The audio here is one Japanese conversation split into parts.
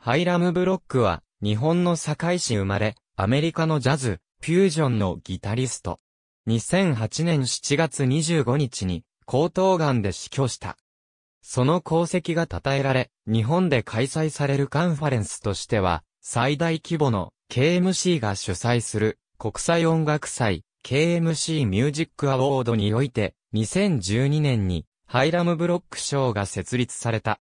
ハイラム・ブロックは、日本の堺市生まれ、アメリカのジャズ、フュージョンのギタリスト。2008年7月25日に、高頭岩で死去した。その功績が称えられ、日本で開催されるカンファレンスとしては、最大規模の KMC が主催する国際音楽祭 KMC ミュージックアワードにおいて、2012年にハイラムブロック賞が設立された。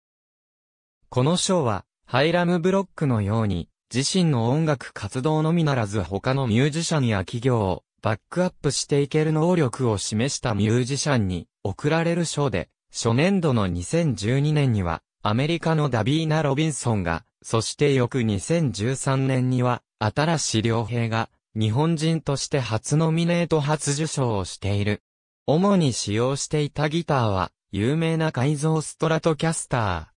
この賞は、ハイラム・ブロックのように、自身の音楽活動のみならず他のミュージシャンや企業をバックアップしていける能力を示したミュージシャンに贈られる賞で、初年度の2012年には、アメリカのダビーナ・ロビンソンが、そして翌2013年には、新し良平が、日本人として初ノミネート初受賞をしている。主に使用していたギターは、有名な改造ストラトキャスター。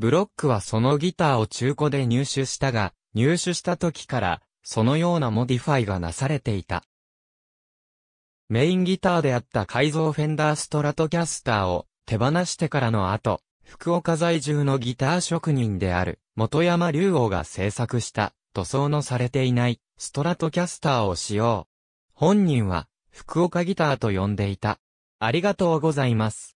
ブロックはそのギターを中古で入手したが、入手した時から、そのようなモディファイがなされていた。メインギターであった改造フェンダーストラトキャスターを手放してからの後、福岡在住のギター職人である元山竜王が制作した塗装のされていないストラトキャスターを使用。本人は福岡ギターと呼んでいた。ありがとうございます。